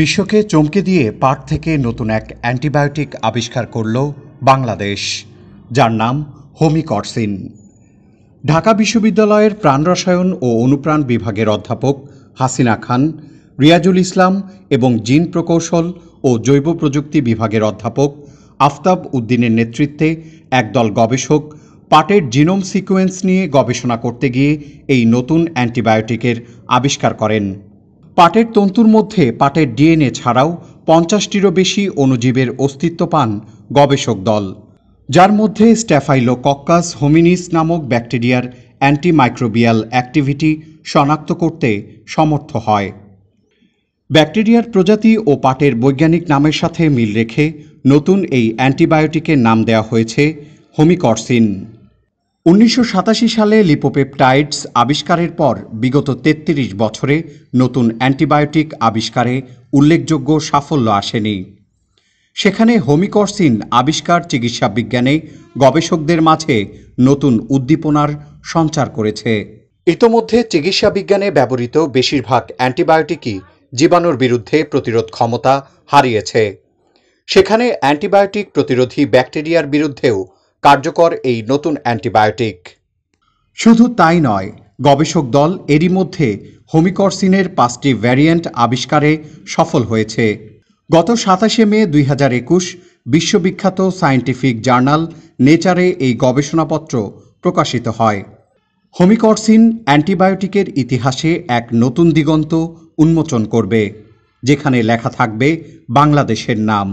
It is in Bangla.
বিশ্বকে চমকে দিয়ে পাট থেকে নতুন এক অ্যান্টিবায়োটিক আবিষ্কার করল বাংলাদেশ যার নাম হোমিকর্সিন ঢাকা বিশ্ববিদ্যালয়ের প্রাণরসায়ন ও অনুপ্রাণ বিভাগের অধ্যাপক হাসিনা খান রিয়াজুল ইসলাম এবং জিন প্রকৌশল ও জৈব প্রযুক্তি বিভাগের অধ্যাপক আফতাব উদ্দিনের নেতৃত্বে একদল গবেষক পাটের জিনোম সিকোয়েন্স নিয়ে গবেষণা করতে গিয়ে এই নতুন অ্যান্টিবায়োটিকের আবিষ্কার করেন পাটের তন্তুর মধ্যে পাটের ডিএনএ ছাড়াও পঞ্চাশটিরও বেশি অণুজীবের অস্তিত্ব পান গবেষক দল যার মধ্যে স্ট্যাফাইলোকক্কাস হোমিনিস নামক ব্যাকটেরিয়ার অ্যান্টিমাইক্রোবিয়াল অ্যাক্টিভিটি শনাক্ত করতে সমর্থ হয় ব্যাকটেরিয়ার প্রজাতি ও পাটের বৈজ্ঞানিক নামের সাথে মিল রেখে নতুন এই অ্যান্টিবায়োটিকের নাম দেওয়া হয়েছে হোমিকরসিন উনিশশো সালে লিপোপেপটাইডস আবিষ্কারের পর বিগত ৩৩ বছরে নতুন অ্যান্টিবায়োটিক আবিষ্কারে উল্লেখযোগ্য সাফল্য আসেনি সেখানে হোমিকর্সিন আবিষ্কার চিকিৎসা বিজ্ঞানে গবেষকদের মাঝে নতুন উদ্দীপনার সঞ্চার করেছে ইতোমধ্যে চিকিৎসা বিজ্ঞানে ব্যবহৃত বেশিরভাগ অ্যান্টিবায়োটিকই জীবাণুর বিরুদ্ধে প্রতিরোধ ক্ষমতা হারিয়েছে সেখানে অ্যান্টিবায়োটিক প্রতিরোধী ব্যাকটেরিয়ার বিরুদ্ধেও কার্যকর এই নতুন অ্যান্টিবায়োটিক শুধু তাই নয় গবেষক দল এরই মধ্যে হোমিকরসিনের পাঁচটি ভ্যারিয়েন্ট আবিষ্কারে সফল হয়েছে গত সাতাশে মে দুই হাজার একুশ বিশ্ববিখ্যাত সায়েন্টিফিক জার্নাল নেচারে এই গবেষণাপত্র প্রকাশিত হয় হোমিকরসিন অ্যান্টিবায়োটিকের ইতিহাসে এক নতুন দিগন্ত উন্মোচন করবে যেখানে লেখা থাকবে বাংলাদেশের নাম